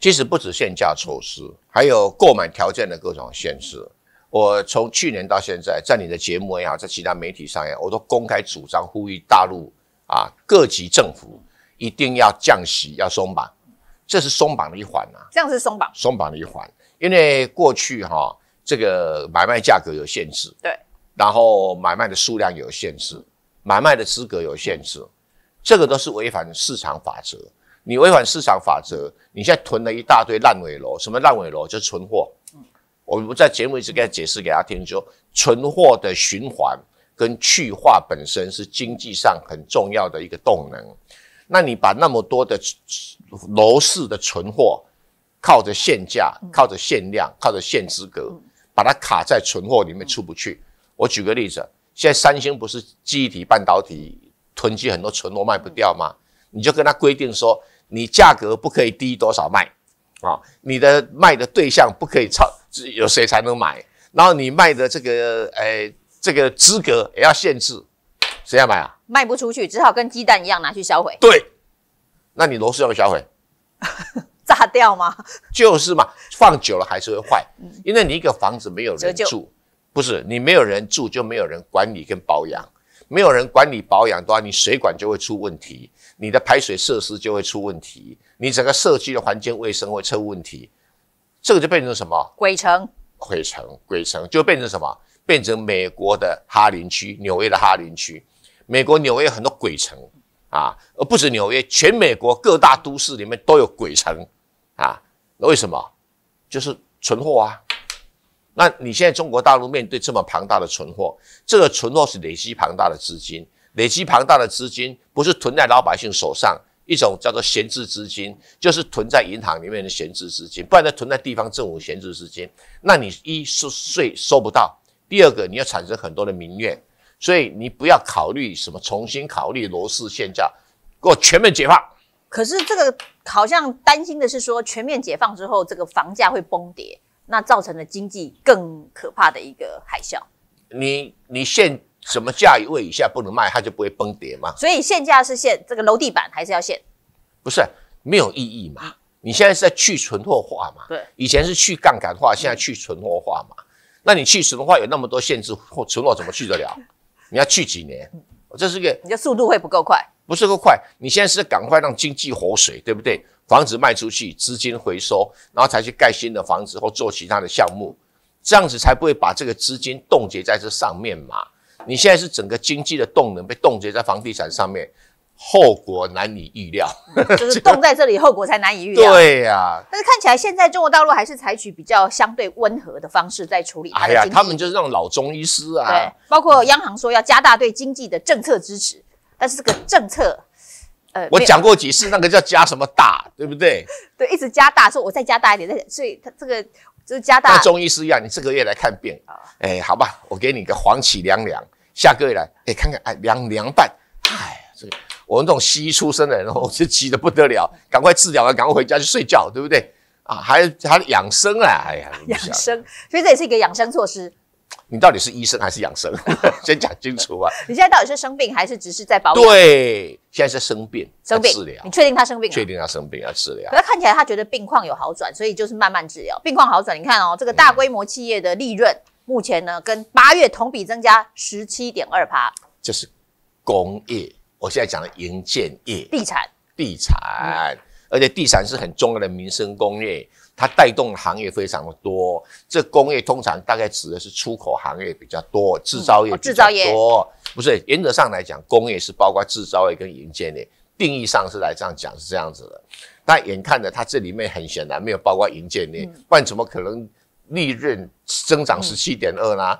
其实不止限价措施，还有购买条件的各种限制。我从去年到现在，在你的节目也好，在其他媒体上也好，我都公开主张呼吁大陆啊各级政府一定要降息、要松绑，这是松绑的一环啊。这样是松绑。松绑的一环，因为过去哈这个买卖价格有限制，对，然后买卖的数量有限制，买卖的资格有限制，这个都是违反市场法则。你违反市场法则，你现在囤了一大堆烂尾楼，什么烂尾楼就是存货。我们在节目一直给他解释给他听，说存货的循环跟去化本身是经济上很重要的一个动能。那你把那么多的楼市的存货，靠着限价、靠着限量、靠着限资格，把它卡在存货里面出不去。我举个例子，现在三星不是记忆体半导体囤积很多存货卖不掉吗？你就跟他规定说。你价格不可以低多少卖啊？你的卖的对象不可以超，有谁才能买？然后你卖的这个，哎，这个资格也要限制，谁要买啊？卖不出去，只好跟鸡蛋一样拿去销毁。对，那你螺丝要销毁？炸掉吗？就是嘛，放久了还是会坏，因为你一个房子没有人住，不是你没有人住就没有人管理跟保养，没有人管理保养的话，你水管就会出问题。你的排水设施就会出问题，你整个社区的环境卫生会出问题，这个就变成什么鬼城？鬼城，鬼城就变成什么？变成美国的哈林区，纽约的哈林区，美国纽约很多鬼城啊，而不止纽约，全美国各大都市里面都有鬼城啊。那为什么？就是存货啊。那你现在中国大陆面对这么庞大的存货，这个存货是累积庞大的资金。累积庞大的资金，不是囤在老百姓手上，一种叫做闲置资金，就是囤在银行里面的闲置资金，不然呢，囤在地方政府闲置资金，那你一收税收不到，第二个你要产生很多的民怨，所以你不要考虑什么重新考虑楼市限价，我全面解放。可是这个好像担心的是说，全面解放之后，这个房价会崩跌，那造成了经济更可怕的一个海啸。你你现什么价位以下不能卖，它就不会崩跌吗？所以限价是限这个楼地板还是要限？不是没有意义嘛？你现在是在去存货化嘛？对，以前是去杠杆化，现在去存货化嘛？那你去存货化有那么多限制，或存货怎么去得了？你要去几年？这是个你的速度会不够快？不是够快？你现在是赶快让经济活水，对不对？房子卖出去，资金回收，然后才去盖新的房子或做其他的项目，这样子才不会把这个资金冻结在这上面嘛？你现在是整个经济的动能被冻结在房地产上面，后果难以预料。就是 冻在这里，后果才难以预料。对呀，但是看起来现在中国大陆还是采取比较相对温和的方式在处理哎呀，他们就是让老中医师啊，对，包括央行说要加大对经济的政策支持，但是这个政策，呃，我讲过几次，那个叫加什么大，对不对？对，一直加大，说我再加大一点，所以它这个。就是加大。像中医师一样，你这个月来看病啊，哎，好吧，我给你个黄芪凉凉，下个月来，哎，看看，哎，凉凉半，哎，这个我们这种西医出身的人，我是急得不得了，赶快治疗了，赶快回家去睡觉，对不对？啊，还还养生啊，哎呀，养生，所以这也是一个养生措施。你到底是医生还是养生？先讲清楚啊！你现在到底是生病还是只是在保养？对，现在是生病，生病治疗。你确定他生病？确定他生病要治疗。是看起来他觉得病况有好转，所以就是慢慢治疗。病况好转，你看哦，这个大规模企业的利润目前呢，跟八月同比增加十七点二趴。就是工业，我现在讲的营建业、地产、地产，而且地产是很重要的民生工业。它带动行业非常的多，这工业通常大概指的是出口行业比较多，制造业制造业多，不是原则上来讲，工业是包括制造业跟银建业，定义上是来这样讲是这样子的。但眼看着它这里面很显然没有包括银建业，不然怎么可能利润增长十七点二呢？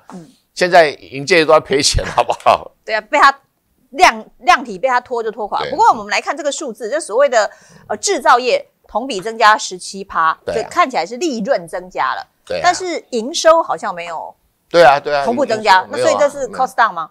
现在银建业都赔钱，好不好？对啊，被它量量体被它拖就拖垮。不过我们来看这个数字，就所谓的呃制造业。同比增加十七趴，对，看起来是利润增加了，对，但是营收好像没有，对啊，对啊，同步增加，那所以这是 cost down 吗？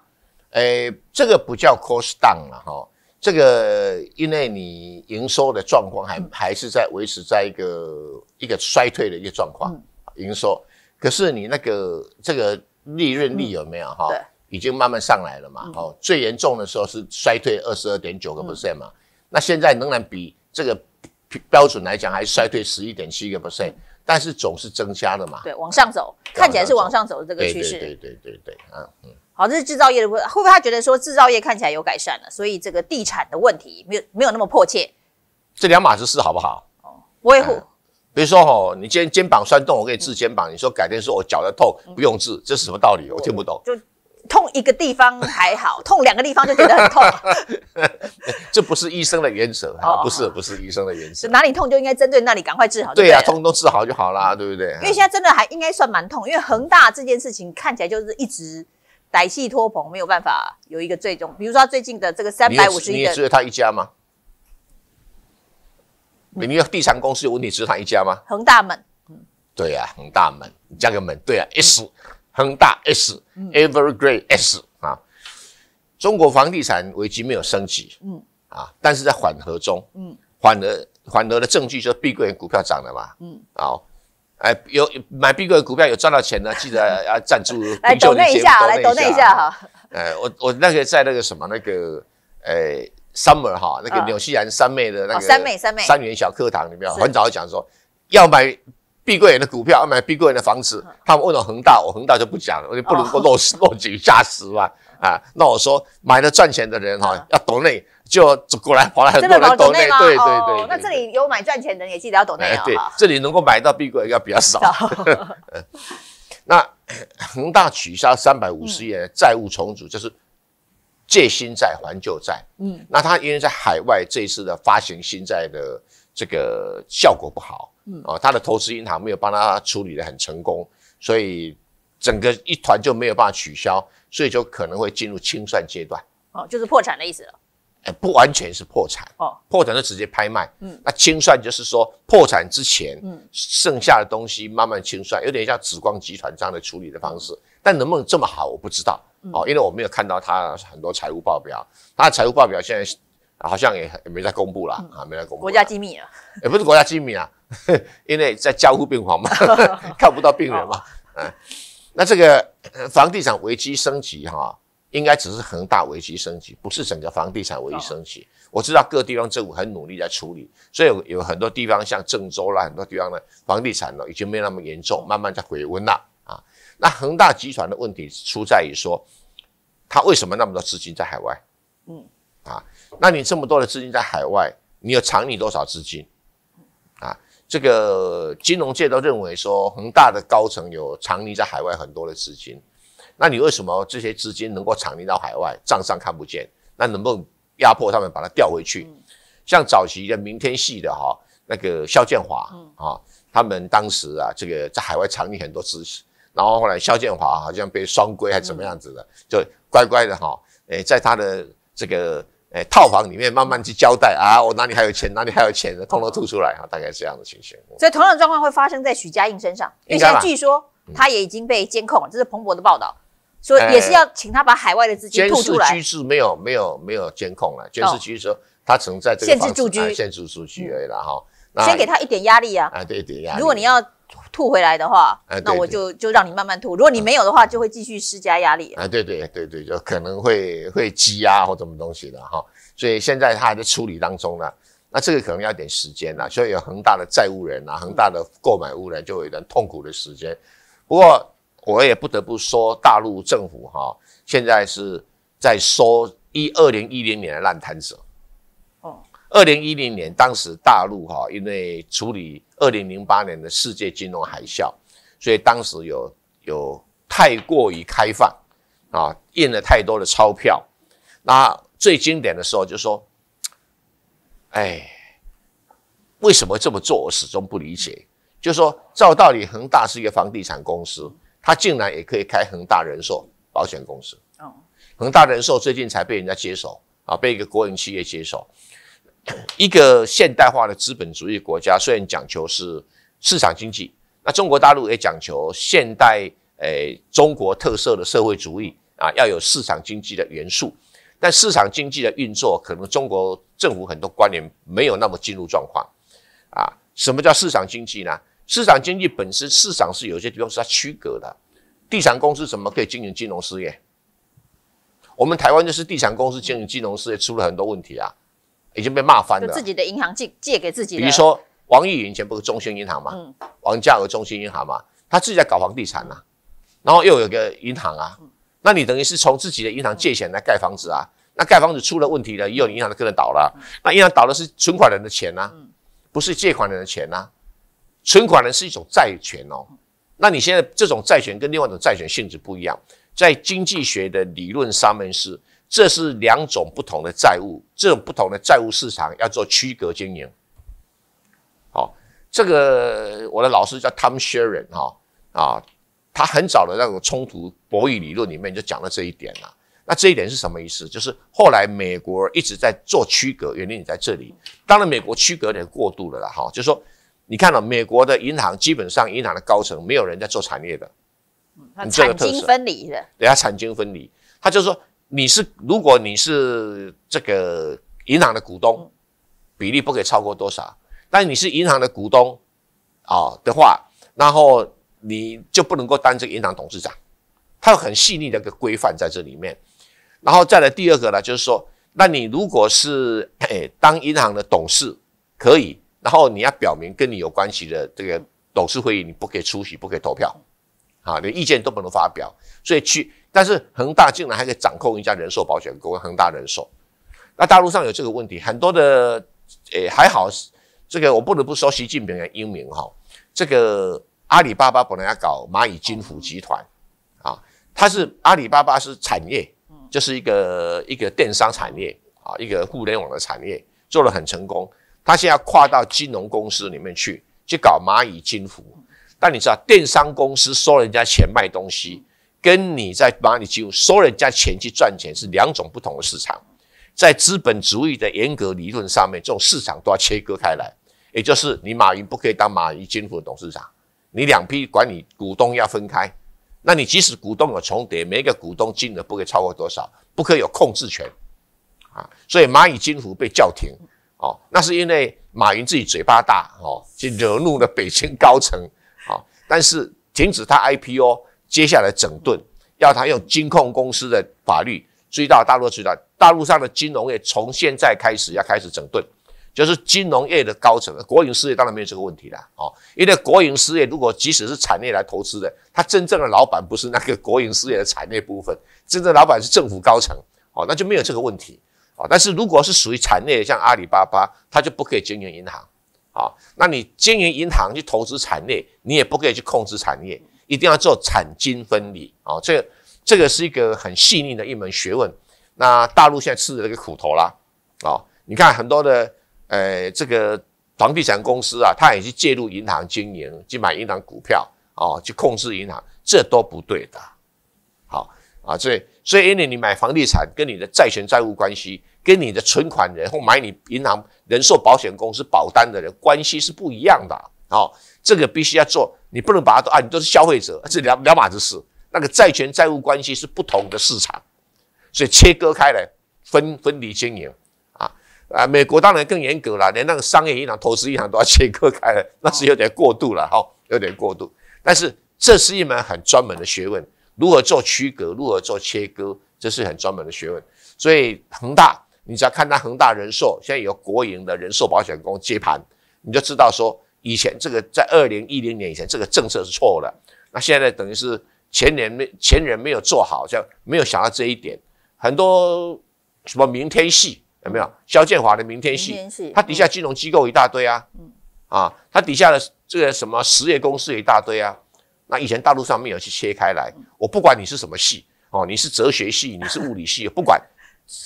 诶，这个不叫 cost down 了哈，这个因为你营收的状况还还是在维持在一个一个衰退的一个状况，营收，可是你那个这个利润率有没有哈？已经慢慢上来了嘛，哦，最严重的时候是衰退二十二点九个 percent 嘛，那现在仍然比这个。标准来讲，还衰退十一点七个 percent，但是总是增加了嘛？对，往上走，看起来是往上走的这个趋势。对对对对对啊，嗯。好，这是制造业的问，会不会他觉得说制造业看起来有改善了，所以这个地产的问题没有没有那么迫切？这两码子事好不好？哦，不会比如说哦，你肩肩膀酸痛，我给你治肩膀，你说改天说我脚的痛，不用治，这是什么道理？我听不懂。就。痛一个地方还好，痛两个地方就觉得很痛。这不是医生的原则，不是不是医生的原则。哪里痛就应该针对那里，赶快治好。对啊，痛都治好就好啦，对不对？因为现在真的还应该算蛮痛，因为恒大这件事情看起来就是一直歹戏拖棚，没有办法有一个最终。比如说最近的这个三百五十亿，你也只有他一家吗？你们地产公司有问题只有他一家吗？恒大门，对呀，恒大们，加个门，对啊，s 恒大 S，Evergrande S 啊，中国房地产危机没有升级，嗯啊，但是在缓和中，嗯缓和缓和的证据就是碧桂园股票涨了嘛，嗯好，哎有买碧桂园股票有赚到钱的，记得要赞助 来抖那一下来抖那一下哈，哎我我那个在那个什么那个哎 Summer 哈，那个纽西兰三妹的那个三妹三妹三元小课堂里面，很早讲说要买。碧桂园的股票，要买碧桂园的房子，他们问了恒大，我恒大就不讲了，我就不能够落落井下石嘛 啊。那我说买了赚钱的人哈，要懂内，就走过来跑来很多懂内对对对。那这里有买赚钱人，也记得要懂内啊。对，这里能够买到碧桂园比较少。那恒大取消三百五十亿债务重组，就是借新债还旧债。嗯，那他因为在海外这一次的发行新债的。这个效果不好，嗯啊，他的投资银行没有帮他处理的很成功，所以整个一团就没有办法取消，所以就可能会进入清算阶段，哦，就是破产的意思了，哎，不完全是破产，哦，破产就直接拍卖，嗯，那清算就是说破产之前，嗯，剩下的东西慢慢清算，有点像紫光集团这样的处理的方式，但能不能这么好，我不知道，哦，因为我没有看到他很多财务报表，他的财务报表现在。好像也也没再公布了啊，没再公布。国家机密啊，也不是国家机密啊，因为在交互病房嘛，看不到病人嘛。嗯，那这个房地产危机升级哈，应该只是恒大危机升级，不是整个房地产危机升级。我知道各地方政府很努力在处理，所以有很多地方像郑州啦，很多地方呢，房地产呢已经没那么严重，慢慢在回温了啊。那恒大集团的问题出在于说，他为什么那么多资金在海外？嗯。啊，那你这么多的资金在海外，你有藏匿多少资金？啊，这个金融界都认为说，恒大的高层有藏匿在海外很多的资金。那你为什么这些资金能够藏匿到海外，账上看不见？那能不能压迫他们把它调回去？像早期的明天系的哈，那个肖建华啊，他们当时啊，这个在海外藏匿很多资金，然后后来肖建华好像被双规还是怎么样子的，就乖乖的哈，诶，在他的这个。哎，套房里面慢慢去交代啊，我哪里还有钱，哪里还有钱，通通吐出来啊，大概是这样的情形。所以同样的状况会发生在许家印身上，因为现在据说他也已经被监控了，这是彭博的报道，说也是要请他把海外的资金吐出来。监视没有没有没有监控了，监视实说他只能在这个限制住居，限制住居而已了哈。先给他一点压力啊，啊，对一点压力。如果你要。吐回来的话，那我就就让你慢慢吐。如果你没有的话，就会继续施加压力。啊，对对对对，就可能会会积压或什么东西的哈。所以现在还在处理当中呢。那这个可能要点时间呐。所以有恒大的债务人呐，恒大的购买物人就有一段痛苦的时间。不过我也不得不说，大陆政府哈，现在是在收一二零一零年的烂摊子。二零一零年，当时大陆哈，因为处理二零零八年的世界金融海啸，所以当时有有太过于开放，啊，印了太多的钞票。那最经典的时候就说，哎，为什么这么做？我始终不理解。就说照道理，恒大是一个房地产公司，他竟然也可以开恒大人寿保险公司。哦，恒大人寿最近才被人家接手啊，被一个国营企业接手。一个现代化的资本主义国家，虽然讲求是市场经济，那中国大陆也讲求现代诶中国特色的社会主义啊，要有市场经济的元素。但市场经济的运作，可能中国政府很多观念没有那么进入状况啊。什么叫市场经济呢？市场经济本身，市场是有些地方是它区隔的。地产公司怎么可以经营金融事业？我们台湾就是地产公司经营金融事业出了很多问题啊。已经被骂翻了。自己的银行借借给自己的。比如说，王以云不是中信银行嘛，王嘉尔中信银行嘛，他自己在搞房地产啊，然后又有个银行啊，那你等于是从自己的银行借钱来盖房子啊，那盖房子出了问题了，也有银行的跟着倒了，那银行倒的是存款人的钱呐，不是借款人的钱呐，存款人是一种债权哦，那你现在这种债权跟另外一种债权性质不一样，在经济学的理论上面是。这是两种不同的债务，这种不同的债务市场要做区隔经营。好，这个我的老师叫 Tom Sharon 哈啊，他很早的那种冲突博弈理论里面就讲了这一点了。那这一点是什么意思？就是后来美国一直在做区隔，原因你在这里。当然，美国区隔的过度了啦。哈，就是说，你看到美国的银行基本上银行的高层没有人在做产业的，嗯，产经分离的，对他产经分离，他就说。你是如果你是这个银行的股东，比例不可以超过多少？但你是银行的股东啊的话，然后你就不能够当这个银行董事长。它有很细腻的一个规范在这里面。然后再来第二个呢，就是说，那你如果是哎当银行的董事，可以，然后你要表明跟你有关系的这个董事会，议，你不可以出席，不可以投票，啊，你意见都不能发表，所以去。但是恒大竟然还可以掌控一家人寿保险公司，恒大人寿。那大陆上有这个问题，很多的，诶还好，这个我不得不说习近平的英明哈。这个阿里巴巴本来要搞蚂蚁金服集团，啊，它是阿里巴巴是产业，就是一个一个电商产业啊，一个互联网的产业，做的很成功。它现在跨到金融公司里面去，去搞蚂蚁金服。但你知道，电商公司收人家钱卖东西。跟你在蚂蚁金服收人家钱去赚钱是两种不同的市场，在资本主义的严格理论上面，这种市场都要切割开来。也就是你马云不可以当蚂蚁金服的董事长，你两批管理股东要分开。那你即使股东有重叠，每一个股东金额不可以超过多少，不可以有控制权啊。所以蚂蚁金服被叫停哦，那是因为马云自己嘴巴大哦，就惹怒了北京高层啊。但是停止他 IPO。接下来整顿，要他用金控公司的法律追到大陆去。到大陆上的金融业从现在开始要开始整顿，就是金融业的高层，国营事业当然没有这个问题啦。哦，因为国营事业如果即使是产业来投资的，他真正的老板不是那个国营事业的产业部分，真正老板是政府高层。哦，那就没有这个问题。哦，但是如果是属于产业像阿里巴巴，他就不可以经营银行。啊，那你经营银行去投资产业，你也不可以去控制产业。一定要做产金分离啊！这这个是一个很细腻的一门学问。那大陆现在吃的这个苦头啦啊！你看很多的呃，这个房地产公司啊，他也是介入银行经营，去买银行股票啊，去控制银行，这都不对的。好啊，所以所以因为你买房地产跟你的债权债务关系，跟你的存款人或买你银行人、寿保险公司保单的人关系是不一样的。好，这个必须要做，你不能把它都啊，你都是消费者，这两两码子事。那个债权债务关系是不同的市场，所以切割开来，分分离经营啊啊！美国当然更严格了，连那个商业银行、投资银行都要切割开来，那是有点过度了哈，有点过度。但是这是一门很专门的学问，如何做区隔，如何做切割，这是很专门的学问。所以恒大，你只要看它，恒大人寿，现在有国营的人寿保险公司接盘，你就知道说。以前这个在二零一零年以前，这个政策是错的。那现在等于是前年没前人没有做好，像没有想到这一点，很多什么明天系有没有？肖建华的明天系，他底下金融机构一大堆啊，嗯，啊，他底下的这个什么实业公司一大堆啊。那以前大陆上没有去切开来，我不管你是什么系哦，你是哲学系，你是物理系，不管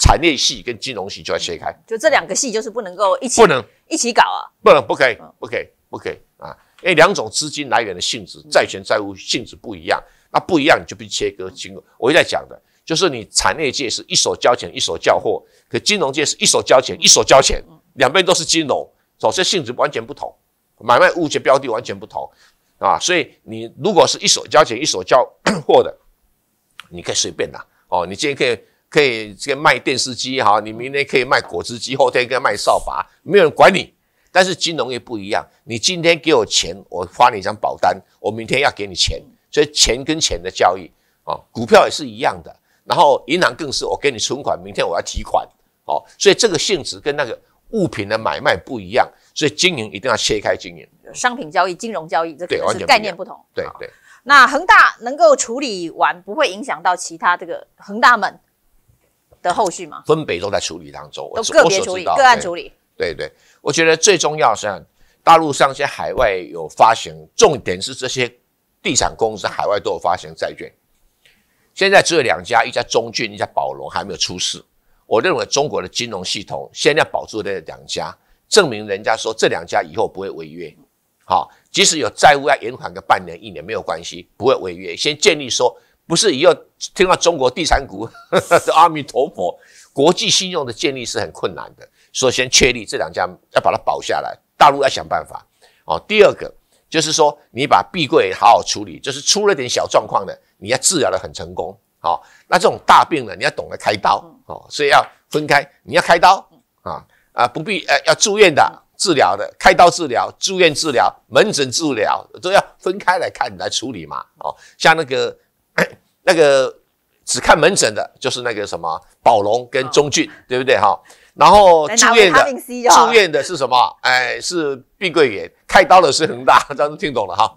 产业系跟金融系就要切开，就这两个系就是不能够一起不能一起搞啊，不能，不可以，不可以。OK 啊，因为两种资金来源的性质，债权债务性质不一样，那不一样你就被切割。清融我一直在讲的，就是你产业界是一手交钱一手交货，可金融界是一手交钱一手交钱，两边都是金融，首先性质完全不同，买卖物件标的完全不同啊。所以你如果是一手交钱一手交 货的，你可以随便拿哦。你今天可以可以这个卖电视机哈，你明天可以卖果汁机，后天可以卖扫把，没有人管你。但是金融业不一样，你今天给我钱，我发你一张保单，我明天要给你钱，所以钱跟钱的交易啊，股票也是一样的，然后银行更是，我给你存款，明天我要提款，哦，所以这个性质跟那个物品的买卖不一样，所以经营一定要切开经营，商品交易、金融交易，这个是概念不同。对对。那恒大能够处理完，不会影响到其他这个恒大们的后续吗？分别都在处理当中，都个别处理，个案处理。对对。我觉得最重要是大陆上些海外有发行，重点是这些地产公司海外都有发行债券。现在只有两家，一家中骏，一家宝龙还没有出事。我认为中国的金融系统先要保住这两家，证明人家说这两家以后不会违约。好，即使有债务要延缓个半年一年没有关系，不会违约。先建立说，不是以后听到中国地产股 阿弥陀佛，国际信用的建立是很困难的。所以先确立这两家要把它保下来，大陆要想办法哦。第二个就是说，你把碧桂好好处理，就是出了点小状况的，你要治疗的很成功。哦。那这种大病呢，你要懂得开刀哦。所以要分开，你要开刀啊啊，不必呃要住院的治疗的，开刀治疗、住院治疗、门诊治疗都要分开来看来处理嘛。哦，像那个那个只看门诊的，就是那个什么宝龙跟中骏，对不对哈？然后住院的住院的是什么？哎，是碧桂园开刀的是恒大，这样听懂了哈。